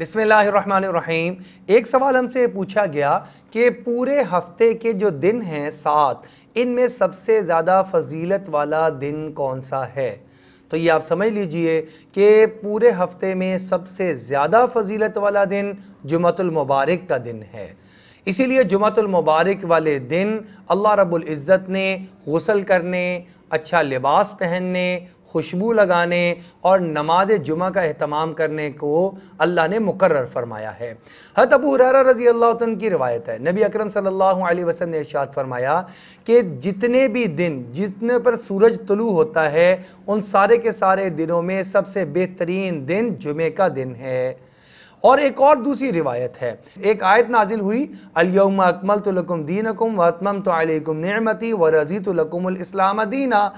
بسم اللہ الرحمن الرحیم ایک سوال ہم سے پوچھا گیا کہ پورے ہفتے کے جو دن ہیں سات ان میں سب سے زیادہ فضیلت والا دن کون سا ہے تو یہ آپ سمجھ لیجئے کہ پورے ہفتے میں سب سے زیادہ فضیلت والا دن جمعت المبارک کا دن ہے اسی لیے جمعت المبارک والے دن اللہ رب العزت نے غسل کرنے اچھا لباس پہننے خوشبو لگانے اور نماز جمعہ کا اہتمام کرنے کو اللہ نے مقرر فرمایا ہے ابو حریرہ رضی اللہ عنہ کی روایت ہے نبی اکرم صلی اللہ علیہ وسلم نے ارشاد فرمایا کہ جتنے بھی دن جتنے پر سورج طلوع ہوتا ہے ان سارے کے سارے دنوں میں سب سے بہترین دن جمعہ کا دن ہے اور ایک اور دوسری روایت ہے ایک آیت نازل ہوئی الْيَوْمَ اَكْمَلْتُ لَكُمْ دِينَكُمْ وَاَتْمَمْتُ عَلَيْكُمْ نِعْمَتِي وَرَزِيْتُ لَكُمُ الْإِسْلَامَ دِينَا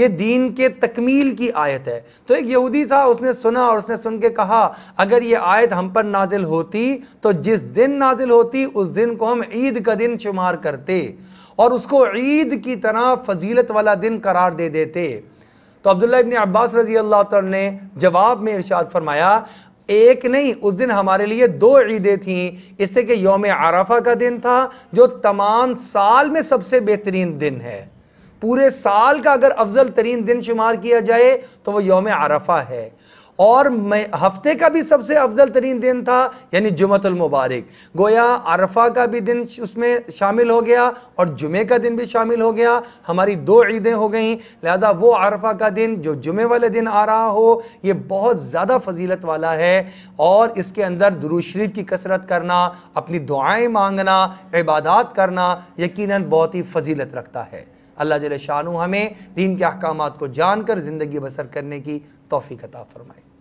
یہ دین کے تکمیل کی آیت ہے تو ایک یہودی تھا اس نے سنا اور اس نے سن کے کہا اگر یہ آیت ہم پر نازل ہوتی تو جس دن نازل ہوتی اس دن کو ہم عید کا دن شمار کرتے اور اس کو عید کی طرح فضیلت والا دن قرار دے دیتے تو عبداللہ ابن عباس رضی اللہ عنہ نے جواب میں ارشاد فرمایا ایک نہیں اس دن ہمارے لیے دو عیدیں تھیں اس سے کہ یوم عرفہ کا دن تھا جو تمام سال میں سب سے بہترین دن ہے پورے سال کا اگر افضل ترین دن شمار کیا جائے تو وہ یوم عرفہ ہے اور ہفتے کا بھی سب سے افضل ترین دن تھا یعنی جمعت المبارک گویا عرفہ کا بھی دن اس میں شامل ہو گیا اور جمعے کا دن بھی شامل ہو گیا ہماری دو عیدیں ہو گئیں لہذا وہ عرفہ کا دن جو جمعے والے دن آ رہا ہو یہ بہت زیادہ فضیلت والا ہے اور اس کے اندر شریف کی کثرت کرنا اپنی دعائیں مانگنا عبادات کرنا یقیناً بہت ہی فضیلت رکھتا ہے اللہ جل شانو ہمیں دین کے احکامات کو جان کر زندگی بسر کرنے کی توفیق عطا فرمائے